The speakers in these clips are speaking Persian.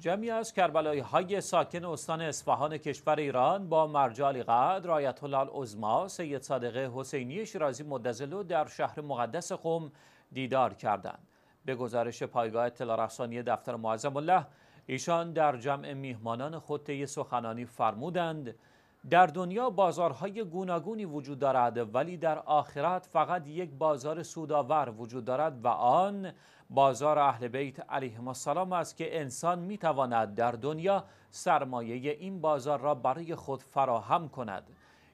جمعی از کربلایی های ساکن استان اصفهان کشور ایران با مرجالی قد رایت الله ازما سید صادقه حسینی شیرازی مدزلو در شهر مقدس قوم دیدار کردند به گزارش پایگاه اطلاع دفتر معظم الله ایشان در جمع میهمانان خود سخنانی فرمودند در دنیا بازارهای گوناگونی وجود دارد ولی در آخرت فقط یک بازار سوداور وجود دارد و آن بازار اهل بیت علیهم السلام است که انسان می تواند در دنیا سرمایه این بازار را برای خود فراهم کند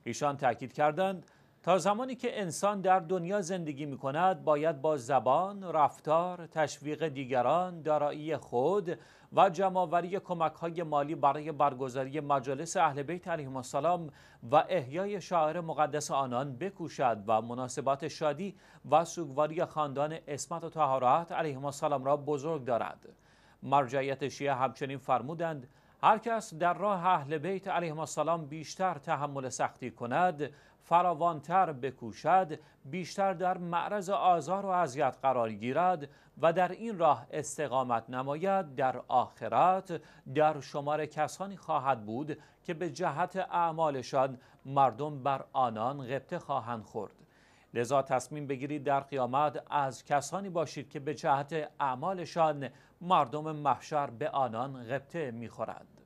ایشان تاکید کردند تا زمانی که انسان در دنیا زندگی می کند باید با زبان، رفتار، تشویق دیگران، دارایی خود و جمعآوری کمک های مالی برای برگزاری مجالس اهل بیت علیهم السلام و احیای شاعر مقدس آنان بکوشد و مناسبات شادی و سوگواری خاندان اسمت و تهارات علیهم السلام را بزرگ دارد. مرجعیت شیعه همچنین فرمودند هر کس در راه اهل بیت علیهم السلام بیشتر تحمل سختی کند فراوانتر بکوشد بیشتر در معرض آزار و اذیت قرار گیرد و در این راه استقامت نماید در آخرت در شمار کسانی خواهد بود که به جهت اعمالشان مردم بر آنان غبطه خواهند خورد لذا تصمیم بگیرید در قیامت از کسانی باشید که به جهت اعمالشان مردم محشر به آنان غبطه میخورند